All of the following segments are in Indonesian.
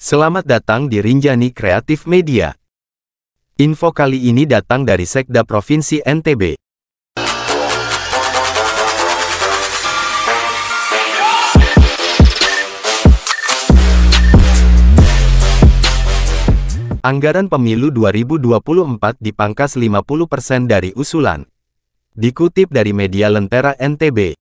Selamat datang di Rinjani Kreatif Media. Info kali ini datang dari Sekda Provinsi NTB. Anggaran Pemilu 2024 dipangkas 50% dari usulan. Dikutip dari media Lentera NTB.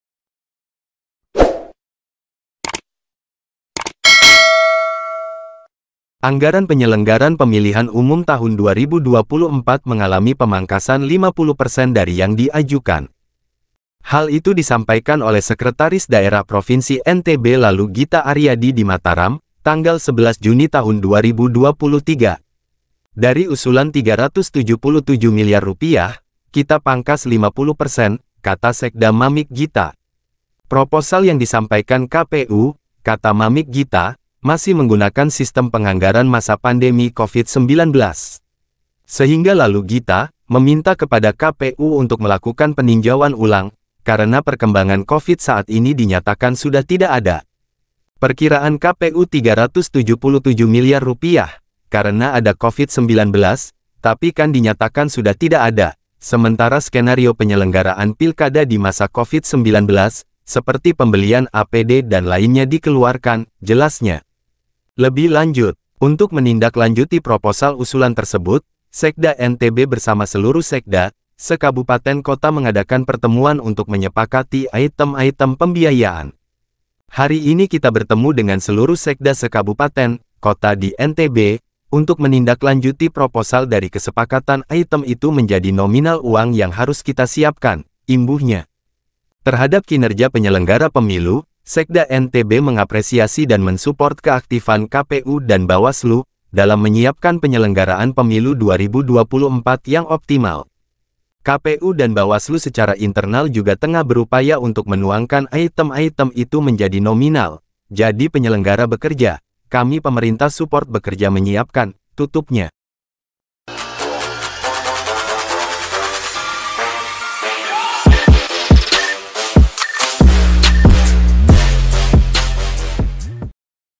Anggaran penyelenggaran pemilihan umum tahun 2024 mengalami pemangkasan 50% dari yang diajukan. Hal itu disampaikan oleh Sekretaris Daerah Provinsi NTB lalu Gita Aryadi di Mataram, tanggal 11 Juni tahun 2023. Dari usulan 377 miliar rupiah, kita pangkas 50%, kata Sekda Mamik Gita. Proposal yang disampaikan KPU, kata Mamik Gita, masih menggunakan sistem penganggaran masa pandemi COVID-19. Sehingga lalu Gita meminta kepada KPU untuk melakukan peninjauan ulang, karena perkembangan COVID saat ini dinyatakan sudah tidak ada. Perkiraan KPU 377 miliar rupiah, karena ada COVID-19, tapi kan dinyatakan sudah tidak ada. Sementara skenario penyelenggaraan pilkada di masa COVID-19, seperti pembelian APD dan lainnya dikeluarkan, jelasnya. Lebih lanjut, untuk menindaklanjuti proposal usulan tersebut, Sekda NTB bersama seluruh Sekda, sekabupaten kota mengadakan pertemuan untuk menyepakati item-item pembiayaan. Hari ini kita bertemu dengan seluruh sekda sekabupaten, kota di NTB, untuk menindaklanjuti proposal dari kesepakatan item itu menjadi nominal uang yang harus kita siapkan, imbuhnya. Terhadap kinerja penyelenggara pemilu, Sekda NTB mengapresiasi dan mensupport keaktifan KPU dan Bawaslu dalam menyiapkan penyelenggaraan pemilu 2024 yang optimal. KPU dan Bawaslu secara internal juga tengah berupaya untuk menuangkan item-item itu menjadi nominal. Jadi penyelenggara bekerja, kami pemerintah support bekerja menyiapkan, tutupnya.